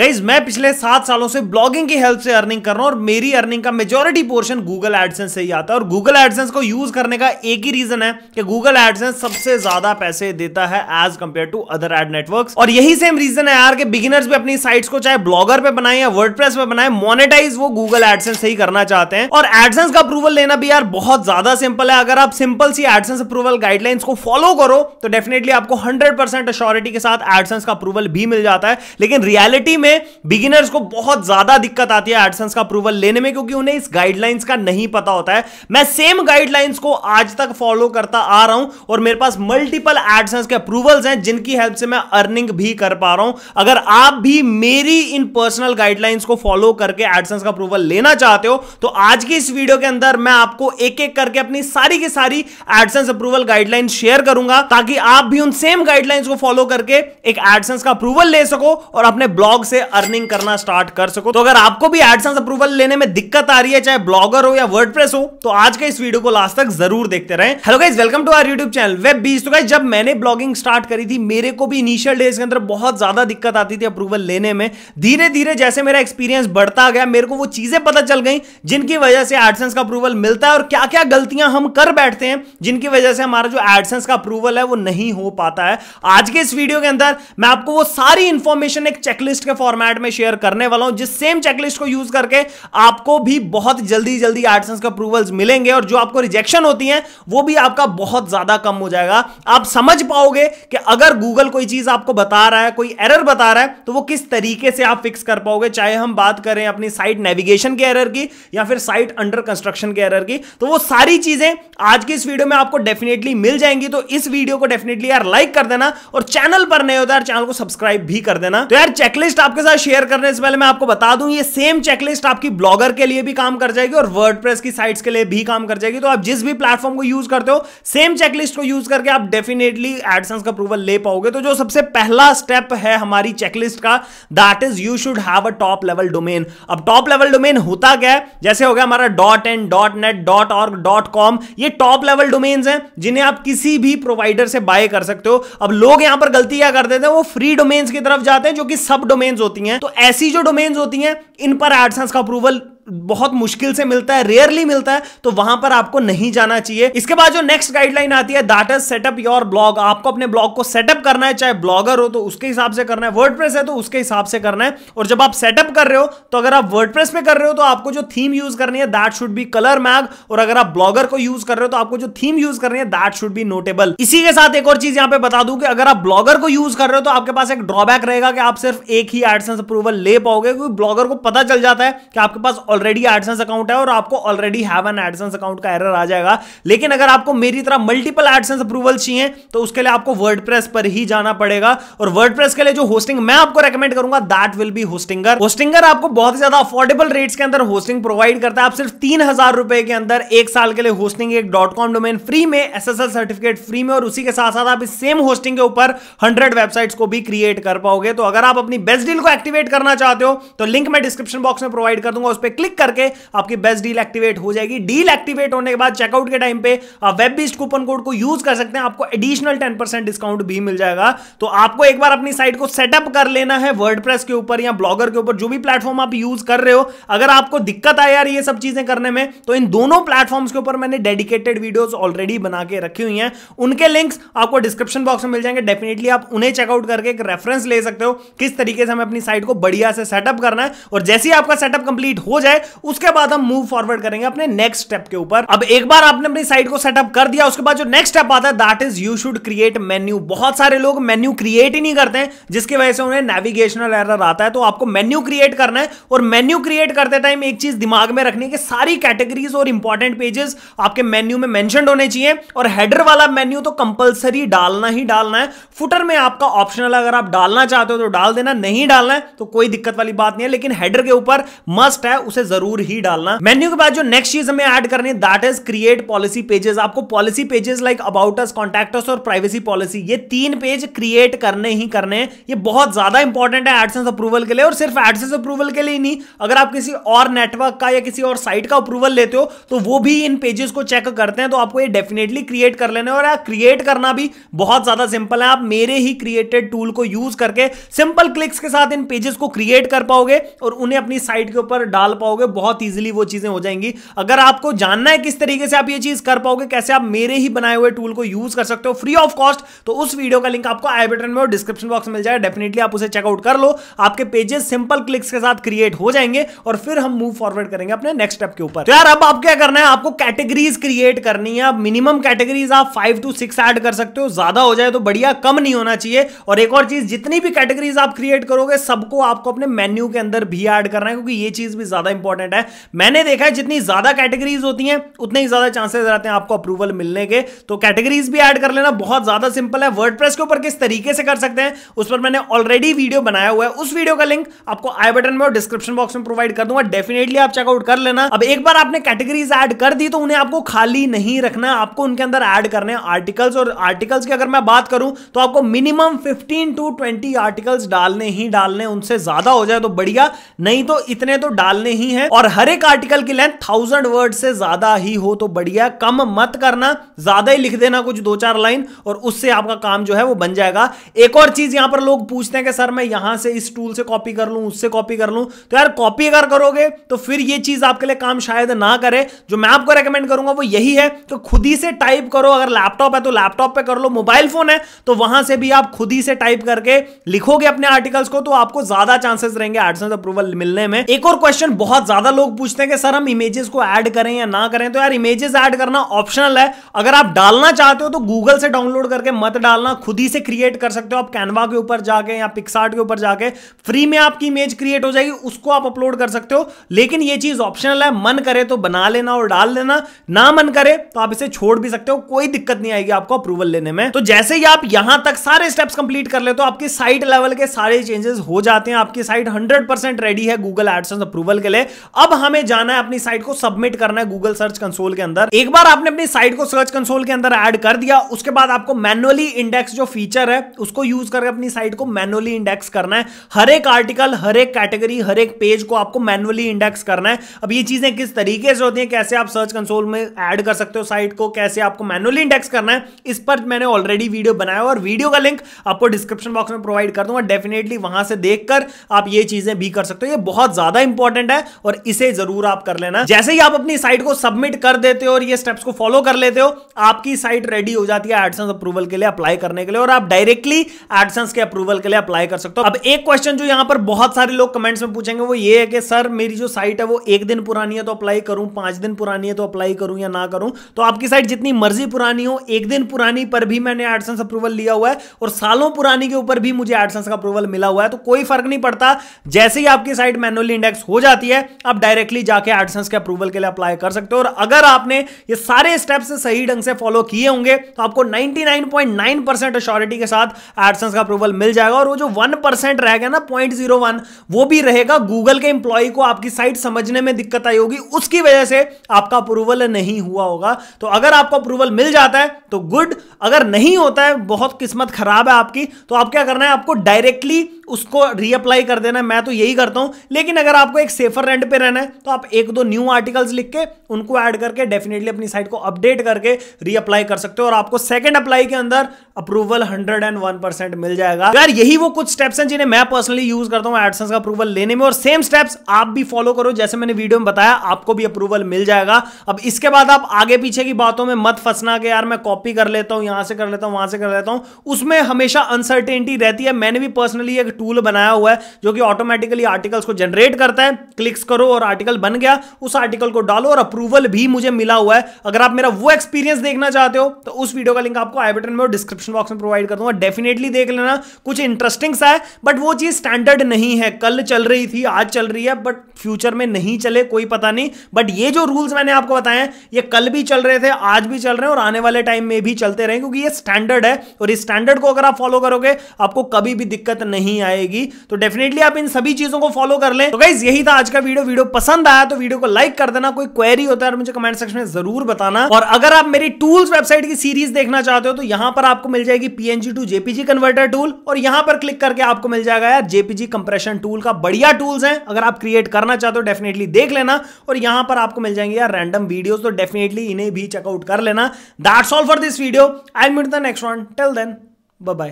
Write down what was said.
guys मैं पिछले सात सालों से ब्लॉगिंग की हेल्प से अर्निंग कर रहा हूं और मेरी अर्निंग का मेजोरिटी पोर्शन गूगल एडसेंस से ही आता है और गूगल एडसेंस को यूज करने का एक ही रीजन है कि गूगल एडसेंस सबसे ज्यादा पैसे देता है as compare to other ad network और यही सेम रीजन है यार कि बिगिनर्स भी अपनी साइट्स को चाहे ब्लॉगर पे बनाए या वर्ड पे बनाए मोनिटाइज वो गूगल एडसेंस से ही करना चाहते हैं और एडसेंस का अप्रूवल लेना भी यार बहुत ज्यादा सिंपल है अगर आप सिंपल सी एडसेंस अप्रूवल गाइडलाइंस को फॉलो करो तो डेफिनेटली आपको हंड्रेड परसेंट के साथ एडसेंस का अप्रूवल भी मिल जाता है लेकिन रियलिटी में में बिगिनर्स को बहुत ज्यादा दिक्कत आती है एडसेंस का अप्रूवल लेने में क्योंकि उन्हें इस गाइडलाइंस का नहीं पता होता है मैं सेम गाइडलाइंस को आज तक फॉलो करता आ रहा हूं और मेरे पास मल्टीपल एडसेंस के अप्रूवल्स हैं जिनकी हेल्प से मैं अर्निंग भी कर पा रहा हूं अगर आप भी मेरी इन पर्सनल गाइडलाइंस को फॉलो करके एडसेंस का अप्रूवल लेना चाहते हो तो आज की इस वीडियो के अंदर मैं आपको एक एक करके अपनी सारी की सारी एडसेंस अप्रूवल गाइडलाइन शेयर करूंगा ताकि आप भी उन सेम गाइडलाइंस को फॉलो करके एक एडसेंस का अप्रूवल ले सको और अपने ब्लॉग से अर्निंग करना स्टार्ट कर सको तो अगर आपको भी एडसेंस अप्रूवल लेने में दिक्कत आ रही है चाहे ब्लॉगर हो या वर्ड हो तो आज के इस वीडियो को लास्ट तक जरूर देखते रहे hello guys welcome to our YouTube channel web bees तो जब मैंने ब्लॉगिंग स्टार्ट करी थी मेरे को भी इनिशियल डेज के अंदर बहुत ज्यादा दिक्कत आती थी अप्रूवल लेने में धीरे धीरे जैसे मेरा एक्सपीरियंस बढ़ता गया मेरे को वो चीजें पता चल गई जिनकी वजह से एडसेंस का अप्रूवल मिलता है और क्या क्या गलतियां हम कर बैठते हैं जिनकी वजह से हमारा जो एडसेंस का अप्रूवल है वो नहीं हो पाता है आज के इस वीडियो के अंदर मैं आपको वो सारी इंफॉर्मेशन एक चेकलिस्ट के फॉर्मेट में शेयर करने वाला हूं जिस सेम चेकलिस्ट को यूज करके आपको भी बहुत जल्दी जल्दी एडसेंस अप्रूवल्स मिलेंगे और जो आपको रिजेक्शन होती है वो भी आपका बहुत ज्यादा कम हो जाएगा आप समझ पाओगे कि अगर गूगल कोई चीज आपको बता रहा है कोई एरर बता रहा है तो वो किस तरीके से आप फिक्स कर पाओगे चाहे हम बात करें अपनी साइट नेविगेशन के एरर की या फिर साइट अंडर कंस्ट्रक्शन के एरर की तो वो सारी चीजें आज की इस वीडियो में आपको डेफिनेटली मिल जाएंगी तो इस वीडियो को डेफिनेटली यार लाइक कर देना और चैनल पर नए होता तो यार चैनल को सब्सक्राइब भी कर देना तो यार चेकलिस्ट आपके साथ शेयर करने से पहले मैं आपको बता दूं ये सेम चेकलिस्ट आपकी ब्लॉगर के लिए भी काम कर जाएगी और वर्ड की साइट्स के लिए भी काम कर जाएगी तो आप जिस भी प्लेटफॉर्म को यूज करते हो सेम चेकलिस्ट को यूज करके आप डेफिनेटली एडसेंस का अप्रूवल ले पाओगे तो जो सबसे पहला स्टेप है हमारी चेकलिस्ट का that is you should have a top level domain अब टॉप लेवल डोमेन होता क्या है जैसे हो गया हमारा dot in dot net dot org dot com ये टॉप लेवल डोमेन्स हैं जिन्हें आप किसी भी प्रोवाइडर से बाय कर सकते हो अब लोग यहां पर गलती क्या कर देते हैं वो फ्री डोमेन्स की तरफ जाते हैं जो कि सब डोमेन्स होती हैं तो ऐसी जो डोमेन्स होती हैं इन पर एडसेंस का अप्रूवल बहुत मुश्किल से मिलता है रेयरली मिलता है तो वहां पर आपको नहीं जाना चाहिए इसके बाद जो नेक्स्ट गाइडलाइन आती है that is setup your blog आपको अपने ब्लॉग को सेटअप करना है चाहे ब्लॉगर हो तो उसके हिसाब से करना है वर्ड है तो उसके हिसाब से करना है और जब आप सेटअप कर रहे हो तो अगर आप वर्ड में कर रहे हो तो आपको जो थीम यूज करनी है that should be ColorMag और अगर आप ब्लॉगर को यूज कर रहे हो तो आपको जो थीम यूज करनी है दैट शुड बी नोटेबल इसी के साथ एक और चीज यहां पे बता दूं कि अगर आप ब्लॉगर को यूज कर रहे हो तो आपके पास एक ड्रॉबैक रहेगा कि आप सिर्फ एक ही एडसेंस अप्रूवल ले पाओगे क्योंकि ब्लॉगर को पता चल जाता है कि आपके पास ऑलरेडी एडसेंस अकाउंट है और आपको already have an AdSense account का एरर आ जाएगा लेकिन अगर आपको मेरी तरह मल्टीपल एडसेंस अप्रूवल चाहिए तो उसके लिए आपको वर्ड पर ही जाना पड़ेगा और वर्ड के लिए जो होस्टिंग मैं आपको रेकमेंड करूंगा that will be Hostinger Hostinger आपको बहुत ज्यादा अफोर्डेबल रेट्स के अंदर होस्टिंग प्रोवाइड करता है आप सिर्फ तीन हजार रुपए के अंदर एक साल के लिए होस्टिंग एक डॉट कॉम डोमेन फ्री में S S L certificate free में और उसी के साथ साथ आप इस सेम होस्टिंग के ऊपर हंड्रेड वेबसाइट्स को भी क्रिएट कर पाओगे तो अगर आप अपनी बेस्ट डील को एक्टिवेट करना चाहते हो तो लिंक मैं डिस्क्रिप्शन बॉक्स में प्रोवाइड कर दूंगा उस पर क्लिक क्लिक करके आपकी बेस्ट डील एक्टिवेट हो जाएगी डील एक्टिवेट होने के बाद चेकआउट के टाइम पे आप वेब बेस्ड कूपन कोड को यूज कर सकते हैं आपको एडिशनल टेन परसेंट डिस्काउंट भी मिल जाएगा तो आपको एक बार अपनी साइट को सेटअप कर लेना है वर्ड के ऊपर या ब्लॉगर के ऊपर जो भी प्लेटफॉर्म आप यूज कर रहे हो अगर आपको दिक्कत आ यार ये सब चीजें करने में तो इन दोनों प्लेटफॉर्म के ऊपर मैंने डेडिकेटेड वीडियोस ऑलरेडी बना के रखी हुई हैं उनके लिंक्स आपको डिस्क्रिप्शन बॉक्स में मिल जाएंगे डेफिनेटली आप उन्हें चेकआउट करके एक रेफरेंस ले सकते हो किस तरीके से हमें अपनी साइट को बढ़िया से सेटअप करना है और जैसे ही आपका सेटअप कंप्लीट हो जाए है उसके बाद हम मूव फॉरवर्ड करेंगे अपने नेक्स्ट स्टेप के ऊपर अब एक बार आपने अपनी साइट को सेटअप कर दिया उसके बाद जो नेक्स्ट स्टेप आता है that is you should create menu बहुत सारे लोग मेन्यू क्रिएट ही नहीं करते हैं जिसकी वजह से उन्हें नेविगेशनल एरर आता है तो आपको मेन्यू क्रिएट करना है और मेन्यू क्रिएट करते टाइम एक चीज दिमाग में रखनी है कि सारी कैटेगरीज और इंपॉर्टेंट पेजेस आपके मेन्यू में मेंशन होने चाहिए और हेडर वाला मेन्यू तो कंपलसरी डालना ही डालना है फुटर में आपका ऑप्शनल अगर आप डालना चाहते हो तो डाल देना नहीं डालना है तो कोई दिक्कत वाली बात नहीं है लेकिन हेडर के ऊपर मस्ट है उसे से जरूर ही डालना मेन्यू के बाद जो नेक्स्ट चीज हमें ऐड करनी है that is create policy pages आपको policy pages like about us contact और प्राइवेसी पॉलिसी ये तीन पेज क्रिएट करने ही करने ये बहुत ज्यादा इंपॉर्टेंट है एडसेंस अप्रूवल के लिए और सिर्फ एडसेंस अप्रूवल के लिए नहीं अगर आप किसी और नेटवर्क का या किसी और साइट का अप्रूवल लेते हो तो वो भी इन पेजेस को चेक करते हैं तो आपको ये डेफिनेटली क्रिएट कर लेने और क्रिएट करना भी बहुत ज्यादा सिंपल है आप मेरे ही क्रिएटेड टूल को यूज करके सिंपल क्लिक्स के साथ इन पेजेस को क्रिएट कर पाओगे और उन्हें अपनी साइट के ऊपर डाल पाओगे पाओगे बहुत ईजिली वो चीजें हो जाएंगी अगर आपको जानना है किस तरीके से आप ये चीज कर पाओगे कैसे आप मेरे ही बनाए हुए टूल को यूज कर सकते हो फ्री ऑफ कॉस्ट तो उस वीडियो का लिंक आपको आई बटन में और डिस्क्रिप्शन बॉक्स मिल जाएगा डेफिनेटली आप उसे चेकआउट कर लो आपके पेजेस सिंपल क्लिक्स के साथ क्रिएट हो जाएंगे और फिर हम मूव फॉरवर्ड करेंगे अपने नेक्स्ट स्टेप के ऊपर तो यार अब आप क्या करना है आपको कैटेगरीज क्रिएट करनी है मिनिमम कैटेगरीज आप फाइव टू सिक्स एड कर सकते हो ज्यादा हो जाए तो बढ़िया कम नहीं होना चाहिए और एक और चीज जितनी भी कैटेगरीज आप क्रिएट करोगे सबको आपको अपने मेन्यू के अंदर भी एड करना है क्योंकि ये चीज भी ज्यादा इंपॉर्टेंट है मैंने देखा है जितनी ज्यादा कैटेगरीज होती हैं उतने ही ज्यादा चांसेस रहते हैं आपको अप्रूवल मिलने के तो कैटेगरीज भी ऐड कर लेना बहुत ज्यादा सिंपल है वर्ड के ऊपर किस तरीके से कर सकते हैं उस पर मैंने ऑलरेडी वीडियो बनाया हुआ है उस वीडियो का लिंक आपको आई बटन में और डिस्क्रिप्शन बॉक्स में प्रोवाइड कर दूंगा डेफिनेटली आप चेकआउट कर लेना अब एक बार आपने कैटेगरीज ऐड कर दी तो उन्हें आपको खाली नहीं रखना आपको उनके अंदर ऐड करने आर्टिकल्स और आर्टिकल्स की अगर मैं बात करूं तो आपको मिनिमम 15 टू 20 आर्टिकल्स डालने ही डालने उनसे ज्यादा हो जाए तो बढ़िया नहीं तो इतने तो डालने ही नहीं है और हर एक आर्टिकल की लेंथ थाउजेंड वर्ड से ज्यादा ही हो तो बढ़िया कम मत करना ज्यादा ही लिख देना कुछ दो चार लाइन और उससे आपका काम जो है वो बन जाएगा एक और चीज यहां पर लोग पूछते हैं कि सर मैं यहां से इस टूल से कॉपी कर लू उससे कॉपी कर लू तो यार कॉपी अगर करोगे तो फिर ये चीज आपके लिए काम शायद ना करे जो मैं आपको रेकमेंड करूंगा वो यही है तो खुद ही से टाइप करो अगर लैपटॉप है तो लैपटॉप पे कर लो मोबाइल फोन है तो वहां से भी आप खुद ही से टाइप करके लिखोगे अपने आर्टिकल्स को तो आपको ज्यादा चांसेस रहेंगे अप्रूवल मिलने में एक और क्वेश्चन बहुत बहुत ज्यादा लोग पूछते हैं कि सर हम इमेजेस को ऐड करें या ना करें तो यार इमेजेस ऐड करना ऑप्शनल है अगर आप डालना चाहते हो तो गूगल से डाउनलोड करके मत डालना खुद ही से क्रिएट कर सकते हो आप कैनवा के ऊपर जाके या पिक्सार्ट के ऊपर जाके फ्री में आपकी इमेज क्रिएट हो जाएगी उसको आप अपलोड कर सकते हो लेकिन ये चीज ऑप्शनल है मन करे तो बना लेना और डाल लेना ना मन करे तो आप इसे छोड़ भी सकते हो कोई दिक्कत नहीं आएगी आपको अप्रूवल लेने में तो जैसे ही आप यहां तक सारे स्टेप्स कंप्लीट कर ले तो आपकी साइट लेवल के सारे चेंजेस हो जाते हैं आपकी साइट हंड्रेड रेडी है गूगल एडसेंस अप्रूवल के लिए अब हमें जाना है अपनी साइट को सबमिट करना है गूगल सर्च कंसोल के अंदर एक बार आपने अपनी साइट को सर्च कंसोल के अंदर ऐड कर दिया उसके बाद आपको मैनुअली इंडेक्स जो फीचर है उसको यूज करके अपनी साइट को मैनुअली इंडेक्स करना है हर एक आर्टिकल हर एक कैटेगरी हर एक पेज को आपको मैनुअली इंडेक्स करना है अब ये चीजें किस तरीके से होती है कैसे आप सर्च कंसोल में ऐड कर सकते हो साइट को कैसे आपको मैनुअली इंडेक्स करना है इस पर मैंने ऑलरेडी वीडियो बनाया और वीडियो का लिंक आपको डिस्क्रिप्शन बॉक्स में प्रोवाइड कर दूंगा डेफिनेटली वहां से देखकर आप ये चीजें भी कर सकते हो ये बहुत ज्यादा इंपॉर्टेंट है और इसे जरूर आप कर लेना जैसे ही आप अपनी साइट को सबमिट कर देते हो और ये स्टेप्स को फॉलो कर लेते हो आपकी साइट रेडी हो जाती है एडसेंस अप्रूवल के लिए अप्लाई करने के लिए और आप डायरेक्टली एडसेंस के अप्रूवल के लिए अप्लाई कर सकते हो अब एक क्वेश्चन जो यहां पर बहुत सारे लोग कमेंट्स में पूछेंगे वो ये है कि सर मेरी जो साइट है वो एक दिन पुरानी है तो अप्लाई करूं पांच दिन पुरानी है तो अप्लाई करूं या ना करूं तो आपकी साइट जितनी मर्जी पुरानी हो एक दिन पुरानी पर भी मैंने एडसेंस अप्रूवल लिया हुआ है और सालों पुरानी के ऊपर भी मुझे एडसेंस का अप्रूवल मिला हुआ है तो कोई फर्क नहीं पड़ता जैसे ही आपकी साइट मैनुअली इंडेक्स हो जाती है है आप डायरेक्टली जाके एडसेंस के अप्रूवल के लिए अप्लाई कर सकते हो और अगर आपने ये सारे स्टेप्स सही ढंग से फॉलो किए होंगे तो आपको 99.9 परसेंट अश्योरिटी के साथ एडसेंस का अप्रूवल मिल जाएगा और वो जो 1 परसेंट रहेगा ना पॉइंट वो भी रहेगा गूगल के एम्प्लॉय को आपकी साइट समझने में दिक्कत आई होगी उसकी वजह से आपका अप्रूवल नहीं हुआ होगा तो अगर आपको अप्रूवल मिल जाता है तो गुड अगर नहीं होता है बहुत किस्मत खराब है आपकी तो आप क्या करना है आपको डायरेक्टली उसको रीअप्लाई कर देना मैं तो यही करता हूं लेकिन अगर आपको एक सेफर रेंट पे रहना है तो आप एक दो न्यू आर्टिकल्स लिख के उनको ऐड करके डेफिनेटली अपनी साइट को अपडेट करके रीअप्लाई कर सकते हो और आपको सेकंड अप्लाई के अंदर अप्रूवल 101 परसेंट मिल जाएगा यार यही वो कुछ स्टेप्स हैं जिन्हें मैं पर्सनली यूज करता हूं एडसेंस का अप्रूवल लेने में और सेम स्टेप्स आप भी फॉलो करो जैसे मैंने वीडियो में बताया आपको भी अप्रूवल मिल जाएगा अब इसके बाद आप आगे पीछे की बातों में मत फंसना के यार मैं कॉपी कर लेता हूं यहां से कर लेता हूं वहां से कर लेता हूं उसमें हमेशा अनसर्टेनिटी रहती है मैंने भी पर्सनली एक टूल बनाया हुआ है जो कि ऑटोमेटिकली आर्टिकल्स को जनरेट करता है क्लिक्स करो और आर्टिकल बन गया उस आर्टिकल को डालो और अप्रूवल भी मुझे मिला हुआ है अगर आप मेरा वो एक्सपीरियंस देखना चाहते हो तो उस वीडियो का लिंक आपको आई बटन में और डिस्क्रिप्शन बॉक्स में प्रोवाइड कर दूंगा डेफिनेटली देख लेना कुछ इंटरेस्टिंग सा है बट वो चीज स्टैंडर्ड नहीं है कल चल रही थी आज चल रही है बट फ्यूचर में नहीं चले कोई पता नहीं बट ये जो रूल्स मैंने आपको बताए ये कल भी चल रहे थे आज भी चल रहे हैं और आने वाले टाइम में भी चलते रहे क्योंकि ये स्टैंडर्ड है और इस स्टैंडर्ड को अगर आप फॉलो करोगे आपको कभी भी दिक्कत नहीं आएगी आएगी तो डेफिनेटली आप इन सभी चीजों को फॉलो कर लें तो गाइज यही था आज का वीडियो वीडियो पसंद आया तो वीडियो को लाइक कर देना कोई क्वेरी होता है मुझे कमेंट सेक्शन में जरूर बताना और अगर आप मेरी टूल्स वेबसाइट की सीरीज देखना चाहते हो तो यहां पर आपको मिल जाएगी PNG to JPG converter tool और यहां पर क्लिक करके आपको मिल जाएगा यार जेपीजी कंप्रेशन टूल का बढ़िया टूल्स है अगर आप क्रिएट करना चाहते हो डेफिनेटली देख लेना और यहां पर आपको मिल जाएंगे यार रैंडम वीडियोस तो डेफिनेटली इन्हें भी चेकआउट कर लेना that's all for this video I meet the next one till then bye